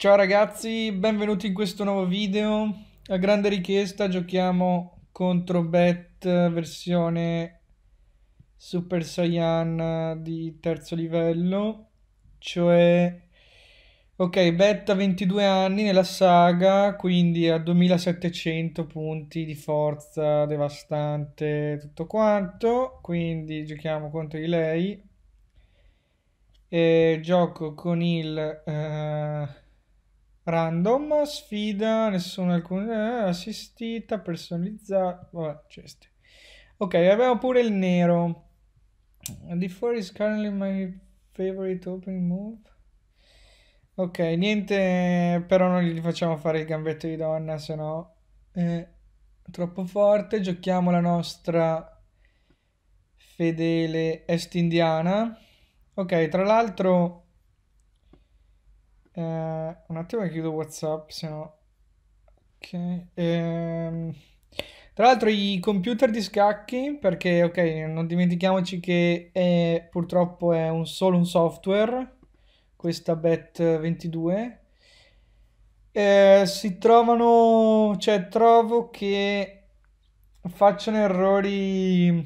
Ciao ragazzi, benvenuti in questo nuovo video. A grande richiesta giochiamo contro Bet versione Super Saiyan di terzo livello, cioè ok, Bet ha 22 anni nella saga, quindi ha 2700 punti di forza, devastante, tutto quanto, quindi giochiamo contro di lei. E gioco con il uh Random, sfida, nessuno alcuna eh, assistita, personalizzata, vabbè, ceste. Ok, abbiamo pure il nero. D4 is currently my favorite opening move. Ok, niente, però non gli facciamo fare il gambetto di donna, se no è troppo forte. Giochiamo la nostra fedele est indiana. Ok, tra l'altro eh, un attimo che chiudo WhatsApp, se no... Ok. Ehm... Tra l'altro i computer di scacchi, perché ok, non dimentichiamoci che è, purtroppo è un, solo un software, questa Bet22, eh, si trovano, cioè trovo che facciano errori,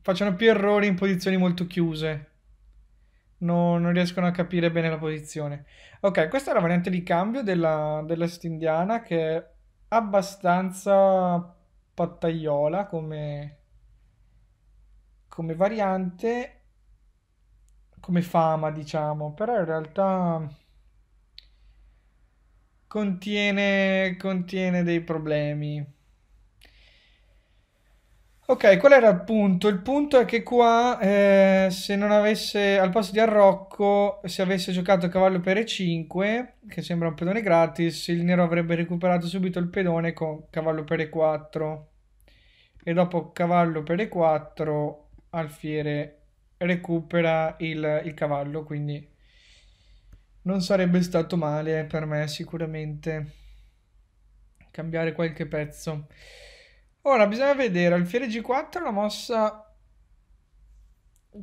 facciano più errori in posizioni molto chiuse non, non, riescono a capire bene la posizione. Ok, questa è la variante di cambio della, dell'est indiana che è abbastanza pattaiola come, come variante, come fama diciamo, però in realtà contiene, contiene dei problemi. Ok, qual era il punto? Il punto è che qua, eh, se non avesse, al posto di Arrocco, se avesse giocato cavallo per E5, che sembra un pedone gratis, il nero avrebbe recuperato subito il pedone con cavallo per E4. E dopo cavallo per E4, alfiere recupera il, il cavallo, quindi non sarebbe stato male per me sicuramente cambiare qualche pezzo. Ora bisogna vedere, alfiere G4 è una mossa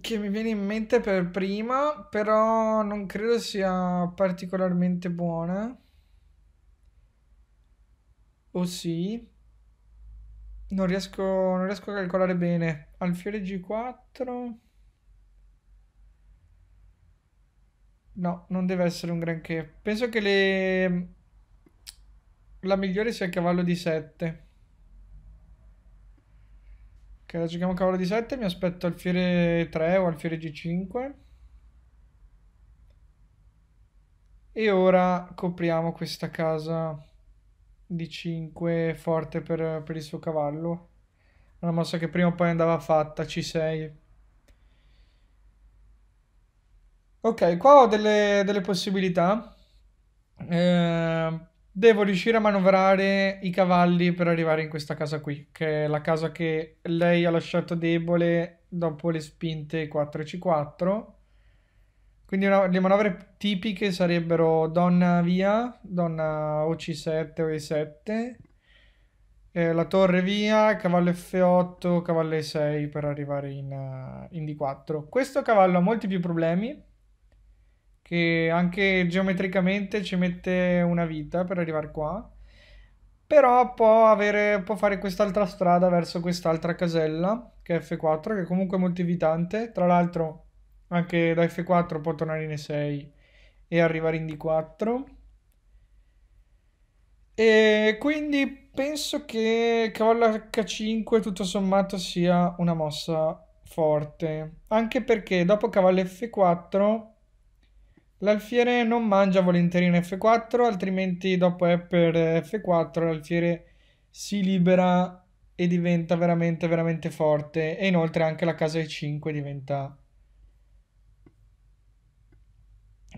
che mi viene in mente per prima, però non credo sia particolarmente buona. O oh, sì? Non riesco, non riesco a calcolare bene. Alfiere G4... No, non deve essere un granché. Penso che le... la migliore sia il cavallo di 7. Che giochiamo cavolo di 7, mi aspetto alfiere 3 o alfiere G5. E ora copriamo questa casa di 5 forte per, per il suo cavallo. Una mossa che prima o poi andava fatta, C6. Ok, qua ho delle, delle possibilità. Eh, Devo riuscire a manovrare i cavalli per arrivare in questa casa qui, che è la casa che lei ha lasciato debole dopo le spinte 4C4. e Quindi una, le manovre tipiche sarebbero donna via, donna o C7 o E7, eh, la torre via, cavallo F8, cavallo E6 per arrivare in, eh, in D4. Questo cavallo ha molti più problemi che anche geometricamente ci mette una vita per arrivare qua, però può, avere, può fare quest'altra strada verso quest'altra casella, che è F4, che comunque è evitante. tra l'altro anche da F4 può tornare in E6 e arrivare in D4. E quindi penso che cavallo H5 tutto sommato sia una mossa forte, anche perché dopo cavallo F4 L'alfiere non mangia volentieri in F4, altrimenti dopo è per F4 l'alfiere si libera e diventa veramente veramente forte e inoltre anche la casa E5 diventa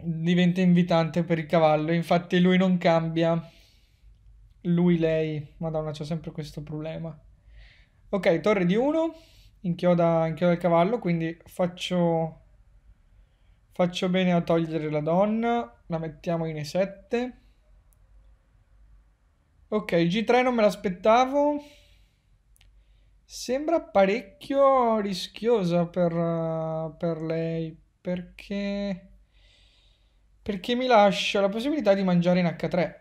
diventa invitante per il cavallo, infatti lui non cambia lui lei, madonna c'è sempre questo problema. Ok, torre di 1, inchioda, inchioda il cavallo, quindi faccio Faccio bene a togliere la donna. La mettiamo in E7. Ok, G3 non me l'aspettavo. Sembra parecchio rischiosa per, uh, per lei. Perché... Perché mi lascia la possibilità di mangiare in H3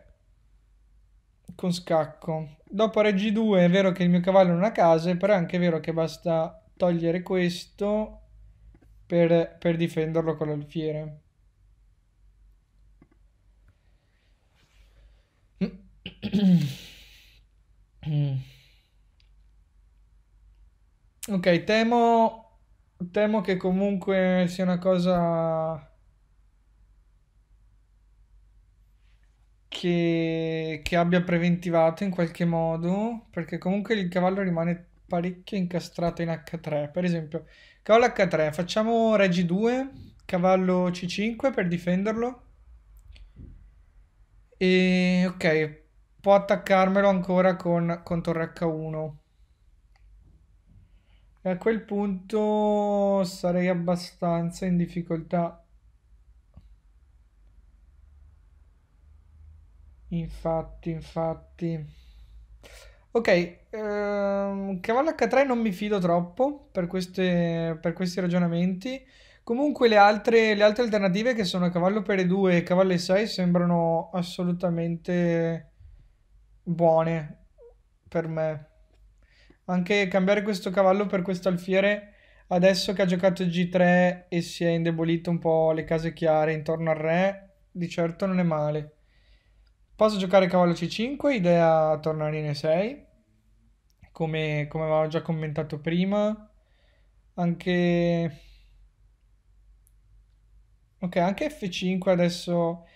con scacco. Dopo Re g 2 è vero che il mio cavallo non ha case, però è anche vero che basta togliere questo per, per difenderlo con l'alfiere. Ok, temo, temo che comunque sia una cosa che, che abbia preventivato in qualche modo, perché comunque il cavallo rimane parecchio incastrata in H3. Per esempio, cavallo H3, facciamo Regi 2, cavallo C5 per difenderlo. E ok, può attaccarmelo ancora con, con torre H1. E a quel punto sarei abbastanza in difficoltà. Infatti, infatti. Ok, ehm, cavallo H3 non mi fido troppo per, queste, per questi ragionamenti. Comunque le altre, le altre, alternative che sono cavallo per E2 e cavallo E6 sembrano assolutamente buone per me. Anche cambiare questo cavallo per questo alfiere adesso che ha giocato G3 e si è indebolito un po' le case chiare intorno al re, di certo non è male. Posso giocare cavallo c5, idea tornare in e6, come, come avevo già commentato prima. Anche... Ok, anche f5 adesso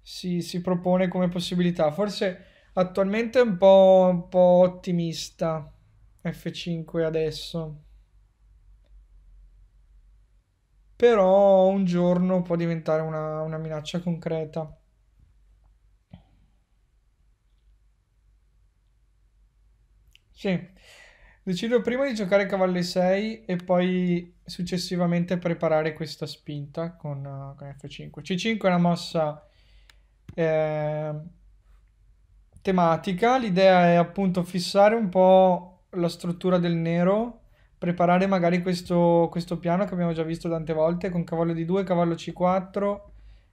si, si propone come possibilità. Forse attualmente è un po', un po' ottimista f5 adesso. Però un giorno può diventare una, una minaccia concreta. Sì. Decido prima di giocare cavallo 6 e poi successivamente preparare questa spinta con, uh, con F5. C5 è una mossa eh, tematica, l'idea è appunto fissare un po' la struttura del nero, preparare magari questo, questo piano che abbiamo già visto tante volte con cavallo D2, cavallo C4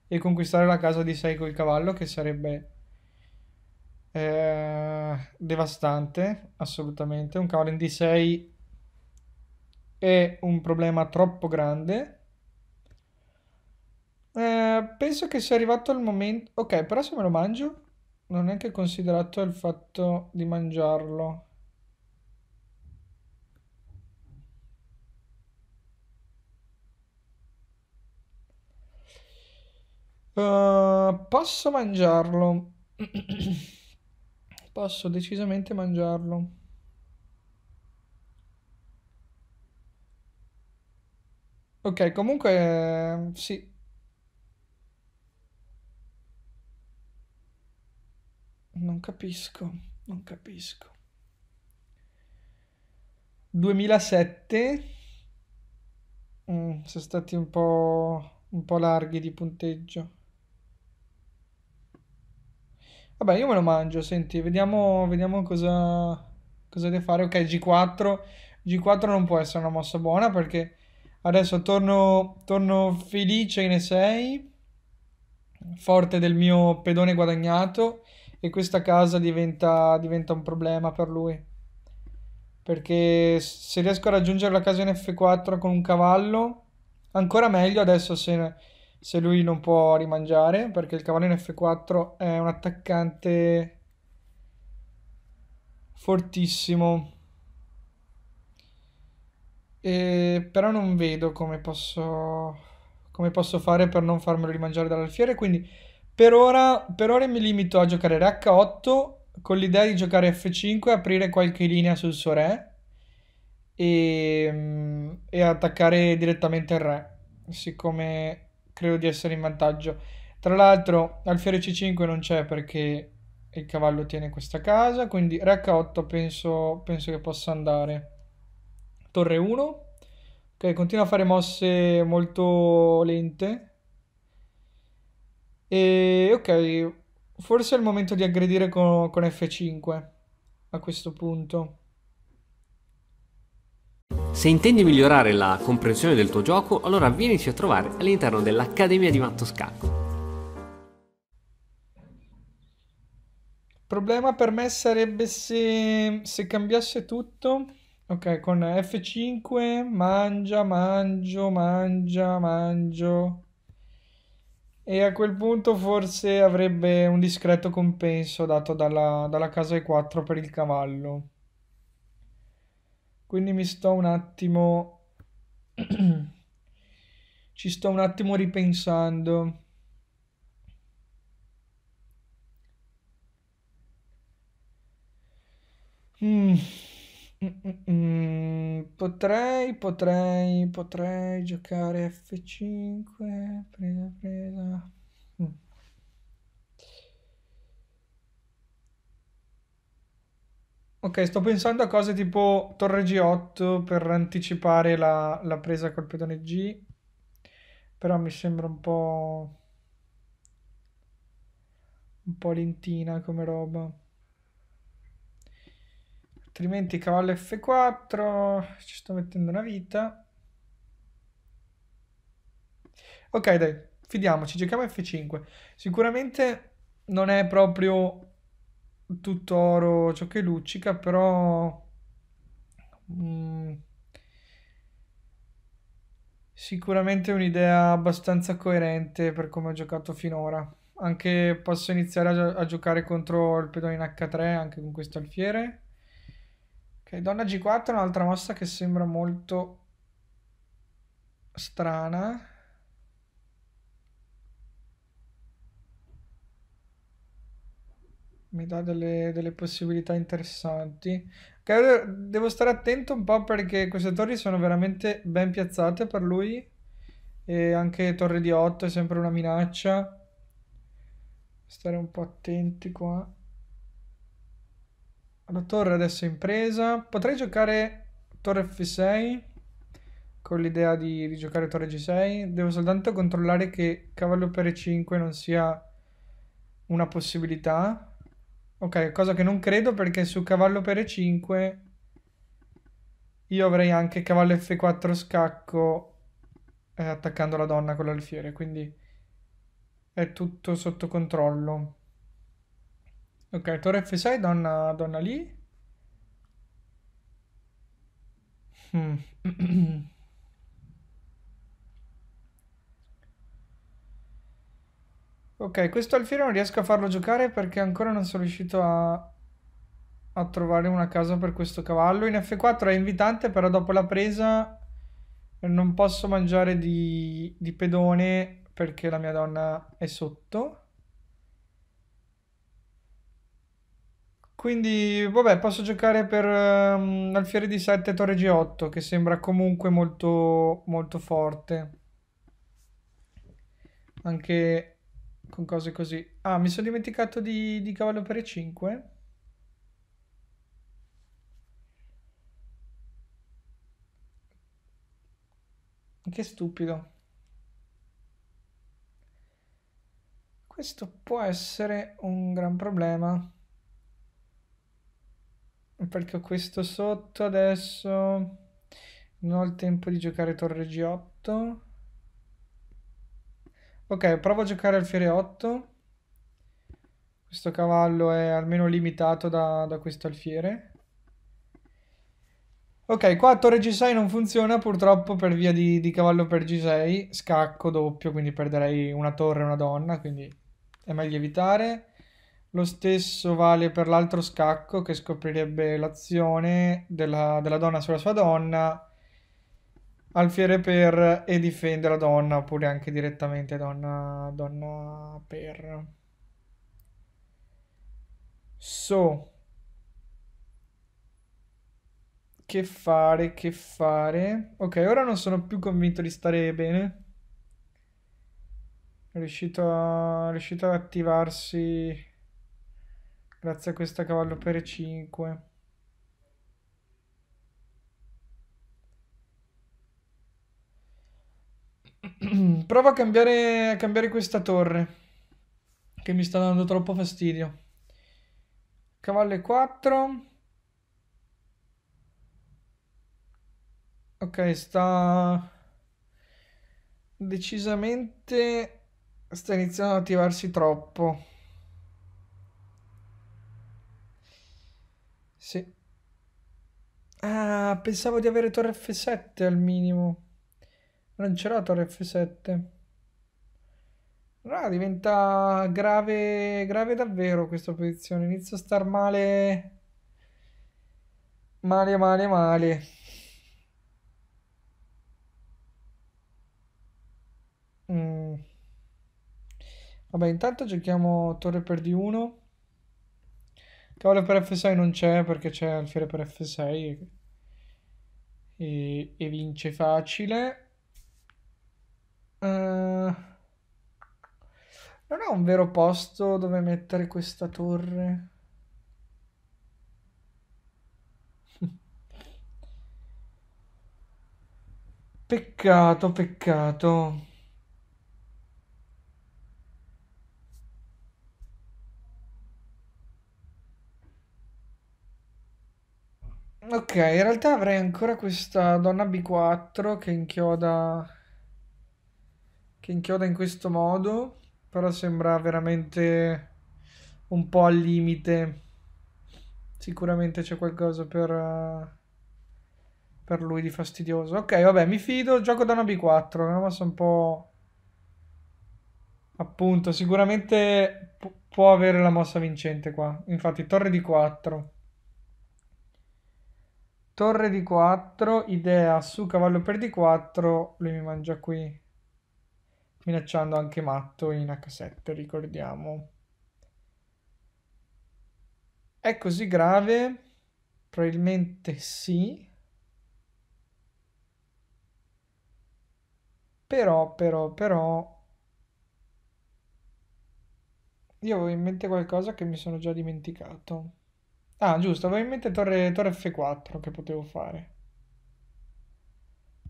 e conquistare la casa di 6 col cavallo che sarebbe eh, devastante, assolutamente. Un cavallo in D6 è un problema troppo grande. Eh, penso che sia arrivato il momento... Ok, però se me lo mangio non è neanche considerato il fatto di mangiarlo. Uh, posso mangiarlo? posso decisamente mangiarlo. Ok, comunque sì. Non capisco, non capisco. 2007 mm, sono stati un po', un po' larghi di punteggio. Vabbè, io me lo mangio, senti, vediamo, vediamo cosa, cosa deve fare. Ok, G4. G4 non può essere una mossa buona perché adesso torno, torno felice in E6, forte del mio pedone guadagnato e questa casa diventa, diventa un problema per lui. Perché se riesco a raggiungere la casa in F4 con un cavallo, ancora meglio adesso se se lui non può rimangiare, perché il cavallino F4 è un attaccante fortissimo. E però non vedo come posso, come posso fare per non farmelo rimangiare dall'alfiere, quindi per ora, per ora mi limito a giocare re H8 con l'idea di giocare F5 aprire qualche linea sul suo re e, e attaccare direttamente il re siccome credo di essere in vantaggio. Tra l'altro alfiere c5 non c'è perché il cavallo tiene questa casa, quindi re h8 penso, penso che possa andare. Torre 1. Ok, continua a fare mosse molto lente. E ok, forse è il momento di aggredire con, con F5 a questo punto. Se intendi migliorare la comprensione del tuo gioco, allora vienici a trovare all'interno dell'Accademia di Matto Scacco. Il problema per me sarebbe se, se cambiasse tutto. Ok, con F5 mangia, mangio, mangia, mangio. E a quel punto forse avrebbe un discreto compenso dato dalla, dalla casa E4 per il cavallo. Quindi mi sto un attimo... ci sto un attimo ripensando. Mm. Potrei, potrei, potrei giocare F5, presa, presa. Mm. Ok, sto pensando a cose tipo torre G8 per anticipare la, la presa col pedone G, però mi sembra un po'... un po' lentina come roba. Altrimenti cavallo F4, ci sto mettendo una vita. Ok, dai, fidiamoci, giochiamo F5. Sicuramente non è proprio tutto oro ciò che luccica, però mm, sicuramente è un'idea abbastanza coerente per come ho giocato finora. Anche posso iniziare a, gio- a giocare contro il pedone in H3 anche con questo alfiere. Ok, donna G4 è un'altra mossa che sembra molto strana. mi dà delle, delle possibilità interessanti. Okay, devo stare attento un po' perché queste torri sono veramente ben piazzate per lui. E anche Torre di 8 è sempre una minaccia. Stare un po' attenti qua. La torre adesso è in presa. Potrei giocare torre F6 con l'idea di, di giocare torre G6. Devo soltanto controllare che cavallo per E5 non sia una possibilità Ok, cosa che non credo perché su cavallo per e5 io avrei anche cavallo f4 scacco eh, attaccando la donna con l'alfiere, quindi è tutto sotto controllo. Ok, torre f6, donna, donna lì. Hmm. Ok, questo alfiere non riesco a farlo giocare perché ancora non sono riuscito a... a trovare una casa per questo cavallo. In F4 è invitante, però dopo la presa non posso mangiare di, di pedone perché la mia donna è sotto. Quindi, vabbè, posso giocare per um, alfiere di 7 torre G8, che sembra comunque molto, molto forte. Anche con cose così. Ah, mi sono dimenticato di, di cavallo per e 5. Che stupido. Questo può essere un gran problema. Perché ho questo sotto adesso. Non ho il tempo di giocare torre G8. Ok, provo a giocare alfiere 8. Questo cavallo è almeno limitato da, da questo alfiere. Ok, qua torre G6 non funziona purtroppo per via di, di, cavallo per G6, scacco doppio, quindi perderei una torre e una donna, quindi è meglio evitare. Lo stesso vale per l'altro scacco che scoprirebbe l'azione della, della, donna sulla sua donna alfiere per e difende la donna, oppure anche direttamente donna, donna per. So. Che fare, che fare. Ok, ora non sono più convinto di stare bene. È riuscito, a, riuscito ad attivarsi grazie a questa cavallo per 5. Prova a cambiare, a cambiare questa torre. Che mi sta dando troppo fastidio. Cavallo 4. Ok, sta decisamente sta iniziando ad attivarsi troppo. Sì. Ah, pensavo di avere torre F7 al minimo. Lancerato f 7 Ah, diventa grave, grave davvero questa posizione. Inizio a star male. Male, male, male. Mm. Vabbè, intanto giochiamo torre per D1. Cavallo per F6 non c'è perché c'è alfiere per F6 e, e vince facile. Eh, non ho un vero posto dove mettere questa torre. Peccato, peccato. Ok, in realtà avrei ancora questa donna B4 che inchioda che inchioda in questo modo, però sembra veramente un po' al limite. Sicuramente c'è qualcosa per, uh, per lui di fastidioso. Ok, vabbè, mi fido, gioco da una B4, una mossa un po'... Appunto, sicuramente pu- può avere la mossa vincente qua. Infatti, torre di 4. Torre di 4, idea su cavallo per d 4, lui mi mangia qui minacciando anche Matto in H7, ricordiamo. È così grave? Probabilmente sì. Però, però, però... Io avevo in mente qualcosa che mi sono già dimenticato. Ah, giusto, avevo in mente torre, torre F4 che potevo fare.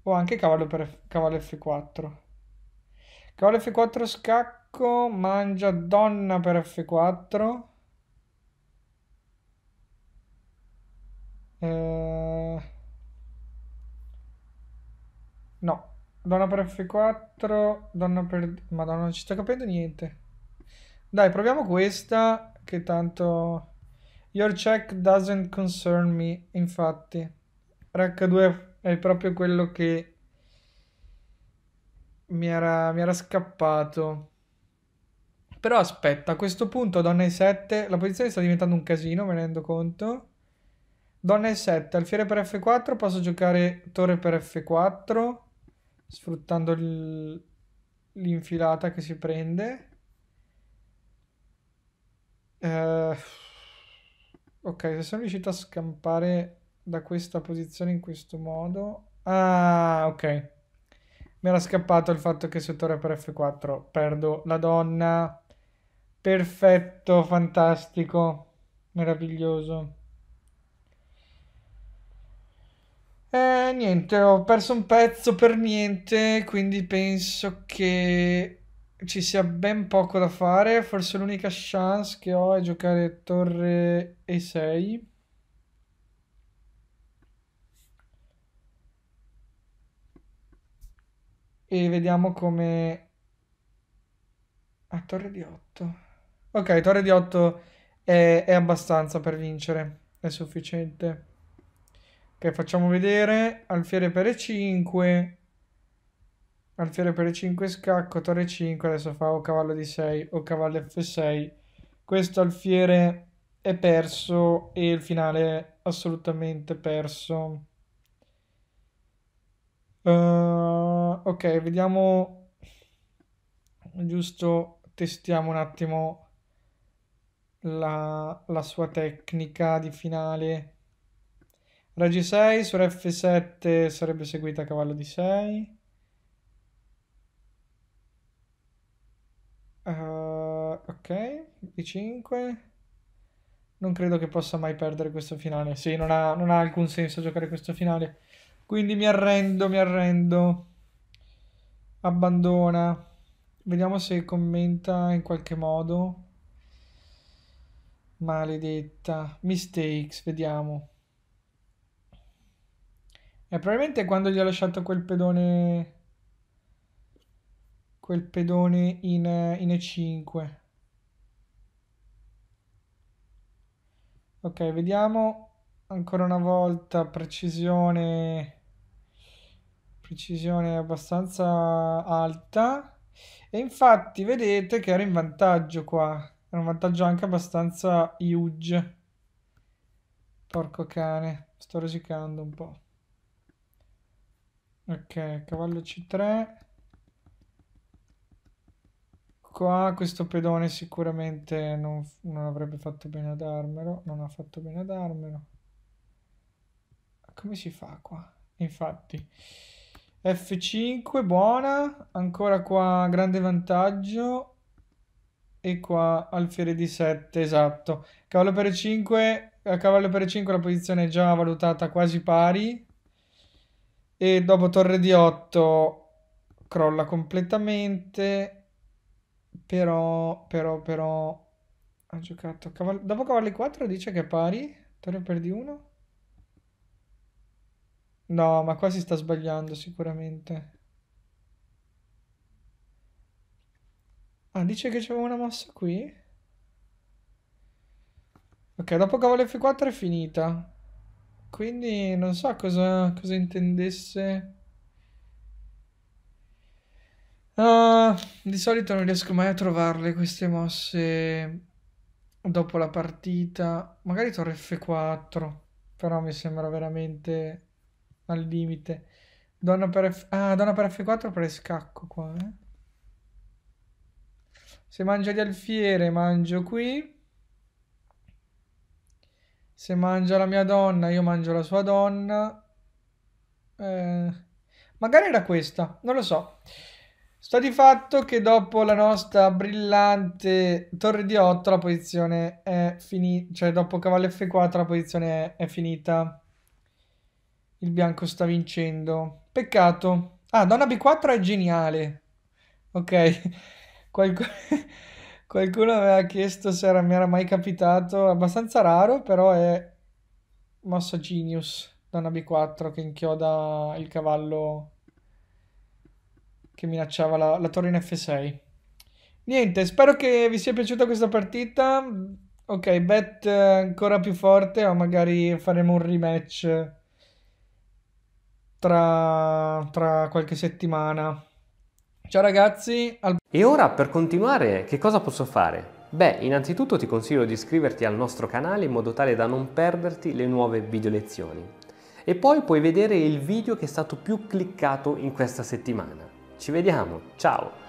O anche cavallo, per, cavallo F4. Cavallo F4 scacco, mangia donna per F4. Eh... No, donna per F4, donna per... Madonna, non ci sto capendo niente. Dai, proviamo questa, che tanto... Your check doesn't concern me, infatti. Rack 2 è proprio quello che mi era, mi era scappato. Però aspetta, a questo punto donna e7, la posizione sta diventando un casino, me ne rendo conto. Donna e7, alfiere per f4, posso giocare torre per f4, sfruttando l'infilata che si prende. Uh, ok, se sono riuscito a scampare da questa posizione in questo modo... Ah, ok mi era scappato il fatto che settore per F4 perdo la donna. Perfetto, fantastico, meraviglioso. Eh, niente, ho perso un pezzo per niente, quindi penso che ci sia ben poco da fare. Forse l'unica chance che ho è giocare torre E6. E vediamo come... A ah, torre di 8. Ok, torre di 8 è, è abbastanza per vincere. È sufficiente. Ok, facciamo vedere. Alfiere per E5. Alfiere per E5 scacco, torre 5, adesso fa o cavallo di 6 o cavallo F6. Questo alfiere è perso e il finale è assolutamente perso. Uh ok, vediamo, giusto, testiamo un attimo la, la sua tecnica di finale. Raggi 6 su F7 sarebbe seguita a cavallo di 6. Uh, eh, ok, B5. Non credo che possa mai perdere questo finale. Sì, non ha, non ha alcun senso giocare questo finale. Quindi mi arrendo, mi arrendo abbandona. Vediamo se commenta in qualche modo. Maledetta. Mistakes, vediamo. E eh, probabilmente quando gli ha lasciato quel pedone... Quel pedone in, in E5. Ok, vediamo ancora una volta precisione precisione abbastanza alta e infatti vedete che era in vantaggio qua era un vantaggio anche abbastanza huge porco cane sto rosicando un po' ok cavallo c3 qua questo pedone sicuramente non, non avrebbe fatto bene a darmelo non ha fatto bene a darmelo come si fa qua infatti F5, buona. Ancora qua, grande vantaggio. E qua alfiere di 7, esatto. Cavallo per 5, a cavallo per 5 la posizione è già valutata quasi pari. E dopo torre di 8 crolla completamente. Però, però, però... Ha giocato... Cavallo... Dopo cavallo 4 dice che è pari. Torre per di 1. No, ma qua si sta sbagliando sicuramente. Ah, dice che c'è una mossa qui? Ok, dopo cavallo F4 è finita. Quindi non so cosa, cosa intendesse. Uh, di solito non riesco mai a trovarle queste mosse dopo la partita. Magari torre F4, però mi sembra veramente al limite. Donna per, F... ah, donna per F4 per scacco qua, eh. Se mangia di alfiere, mangio qui. Se mangia la mia donna, io mangio la sua donna. Eh, magari era questa, non lo so. Sta di fatto che dopo la nostra brillante torre di 8 la posizione è finita, cioè dopo cavallo F4 la posizione è, è finita. Il bianco sta vincendo. Peccato. Ah, donna B4 è geniale. Ok. Qualc... Qualcuno aveva chiesto se era, mi era mai capitato. Abbastanza raro, però è mossa genius. Donna B4 che inchioda il cavallo che minacciava la, la torre in F6. Niente, spero che vi sia piaciuta questa partita. Ok, bet ancora più forte o magari faremo un rematch tra, tra qualche settimana. Ciao ragazzi! Al... E ora per continuare che cosa posso fare? Beh, innanzitutto ti consiglio di iscriverti al nostro canale in modo tale da non perderti le nuove video lezioni. E poi puoi vedere il video che è stato più cliccato in questa settimana. Ci vediamo, ciao!